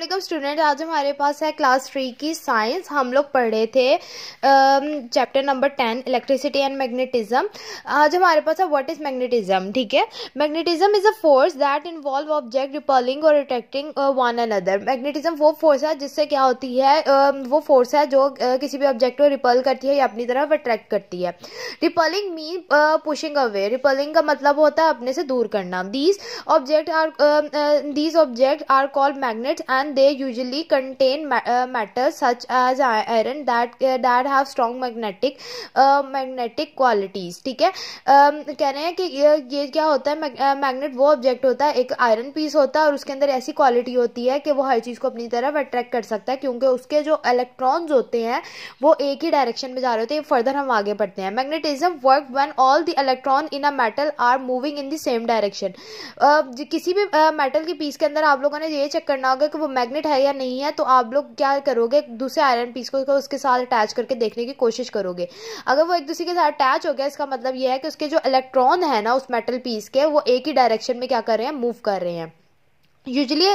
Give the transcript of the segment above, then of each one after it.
Aslam student आज हमारे पास है क्लास थ्री की साइंस हम लोग पढ़ रहे थे chapter number ten electricity and magnetism आज हमारे पास है व्हाट इज़ मैग्नेटिज्म ठीक है magnetism is a force that involve object repelling और अट्रैक्टिंग वन अनदर मैग्नेटिज्म वो फोर्स है जिससे क्या होती है uh, वो फोर्स है जो uh, किसी भी ऑब्जेक्ट को रिपल करती है या अपनी तरफ अट्रैक्ट करती है repelling mean pushing away repelling का मतलब होता है अपने से दूर करना these object are these object are called magnet and and they usually contain ma- uh, matters such as iron that uh, that have strong magnetic uh, magnetic qualities ठीक है um, कह रहे हैं कि ये, क्या होता है मैग्नेट uh, वो ऑब्जेक्ट होता है एक आयरन पीस होता है और उसके अंदर ऐसी क्वालिटी होती है कि वो हर चीज़ को अपनी तरफ अट्रैक्ट कर सकता है क्योंकि उसके जो इलेक्ट्रॉन्स होते हैं वो एक ही डायरेक्शन में जा रहे होते हैं फर्दर हम आगे बढ़ते हैं magnetism work when all the electron in a metal are moving in the same direction किसी भी मेटल uh, के पीस के अंदर आप लोगों ने ये चेक करना होगा कि वो मैग्नेट है या नहीं है तो आप लोग क्या करोगे दूसरे आयरन पीस को उसके साथ अटैच करके देखने की कोशिश करोगे अगर वो एक दूसरे के साथ अटैच हो गया इसका मतलब यह है कि उसके जो इलेक्ट्रॉन है ना उस मेटल पीस के वो एक ही डायरेक्शन में क्या कर रहे हैं मूव कर रहे हैं usually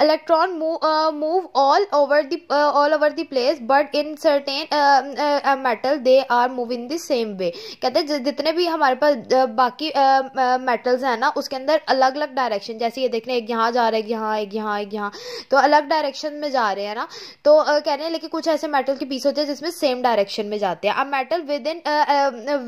electron move, uh, move all over the uh, all over the place but in certain uh, uh, uh metal they are the same way कहते हैं जितने भी हमारे पास uh, बाकी मेटल्स हैं ना उसके अंदर अलग अलग डायरेक्शन जैसे ये देखने एक यहाँ जा रहा है यहाँ एक यहाँ एक यहाँ तो अलग डायरेक्शन में जा रहे हैं ना तो कह रहे हैं लेकिन कुछ ऐसे मेटल के पीस होते हैं जिसमें सेम डायरेक्शन में जाते हैं अब metal with in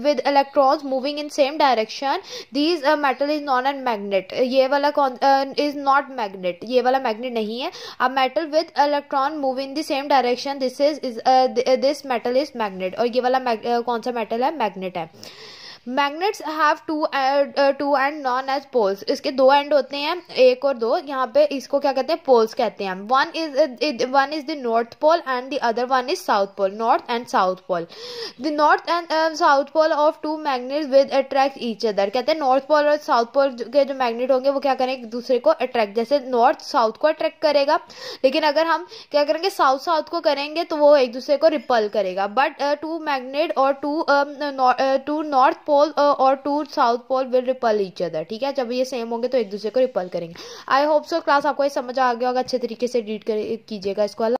with electrons moving in same direction these metal is known and magnet ये वाला इज नॉट मैग्नेट ये वाला मैग्नेट नहीं है a metal with electron move in the same direction this is this metal is magnet और ये वाला uh, कौन सा मेटल है मैग्नेट है magnets have two two end known as poles इसके दो एंड होते हैं एक और दो यहाँ पे इसको क्या कहते हैं पोल्स कहते हैं one is one is the north pole and the other one is south pole north and south pole the north and south pole of two magnets with attract each other कहते हैं north pole और south pole के जो magnet होंगे वो क्या करेंगे एक दूसरे को अट्रैक्ट जैसे नॉर्थ साउथ को अट्रैक्ट करेगा लेकिन अगर हम क्या करेंगे साउथ साउथ को करेंगे तो वो एक दूसरे को रिपल करेगा बट टू मैग्नेट और two two north pole pole और two south pole will repel each other ठीक है जब ये सेम होंगे तो एक दूसरे को रिपल करेंगे आई होप सो क्लास आपको ये समझ आ गया होगा अच्छे तरीके से डीट कीजिएगा इसको